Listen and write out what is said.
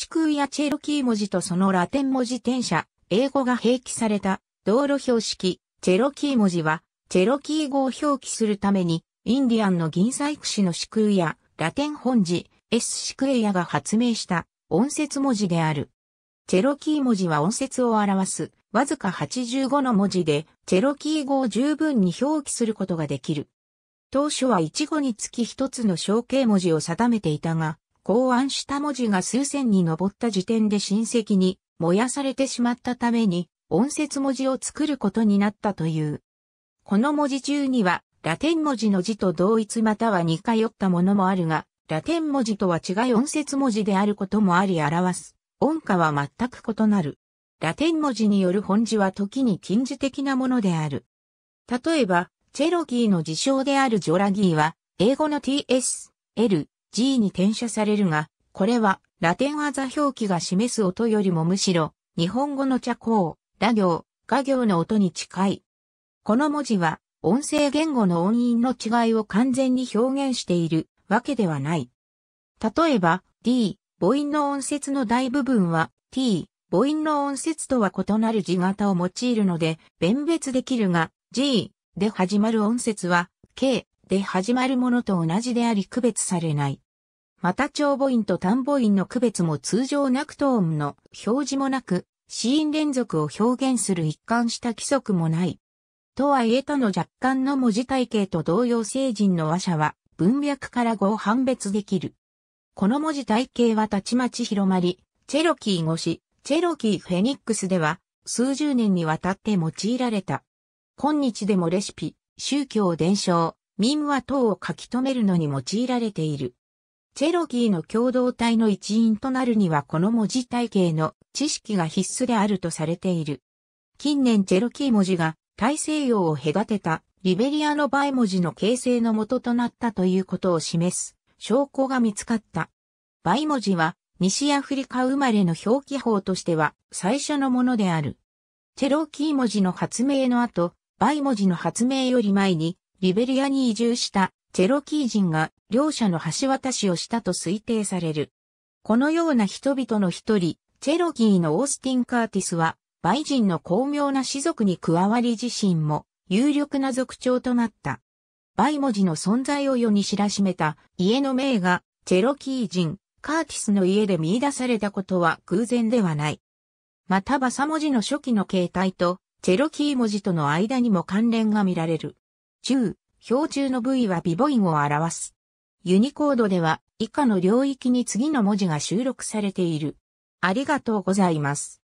シクーやチェロキー文字とそのラテン文字転写、英語が併記された道路標識、チェロキー文字は、チェロキー語を表記するために、インディアンの銀細工師のシクーや、ラテン本字、S スシクエヤが発明した音節文字である。チェロキー文字は音節を表す、わずか85の文字で、チェロキー語を十分に表記することができる。当初は一語につき一つの象形文字を定めていたが、考案した文字が数千に上った時点で親戚に燃やされてしまったために、音節文字を作ることになったという。この文字中には、ラテン文字の字と同一または似通ったものもあるが、ラテン文字とは違い音節文字であることもあり表す。音歌は全く異なる。ラテン文字による本字は時に近似的なものである。例えば、チェロギーの自称であるジョラギーは、英語の ts、l、G に転写されるが、これはラテンアザ表記が示す音よりもむしろ、日本語の茶行、ラ行、画行の音に近い。この文字は、音声言語の音韻の違いを完全に表現しているわけではない。例えば、D、母音の音節の大部分は、T、母音の音節とは異なる字型を用いるので、弁別できるが、G で始まる音節は、K で始まるものと同じであり区別されない。また長母音と短母音の区別も通常なくトーンの表示もなく、ーン連続を表現する一貫した規則もない。とはいえ他の若干の文字体系と同様成人の話者は文脈から語を判別できる。この文字体系はたちまち広まり、チェロキー語詞、チェロキーフェニックスでは数十年にわたって用いられた。今日でもレシピ、宗教伝承、民話等を書き留めるのに用いられている。チェロギーの共同体の一員となるにはこの文字体系の知識が必須であるとされている。近年チェロキー文字が大西洋を隔てたリベリアのバイ文字の形成の元となったということを示す証拠が見つかった。バイ文字は西アフリカ生まれの表記法としては最初のものである。チェロキー文字の発明の後、バイ文字の発明より前にリベリアに移住したチェロキー人が両者の橋渡しをしたと推定される。このような人々の一人、チェロキーのオースティン・カーティスは、バイ人の巧妙な士族に加わり自身も有力な族長となった。バイ文字の存在を世に知らしめた家の名がチェロキー人、カーティスの家で見出されたことは偶然ではない。またバサ文字の初期の形態とチェロキー文字との間にも関連が見られる。中、標柱の部位はビボインを表す。ユニコードでは以下の領域に次の文字が収録されている。ありがとうございます。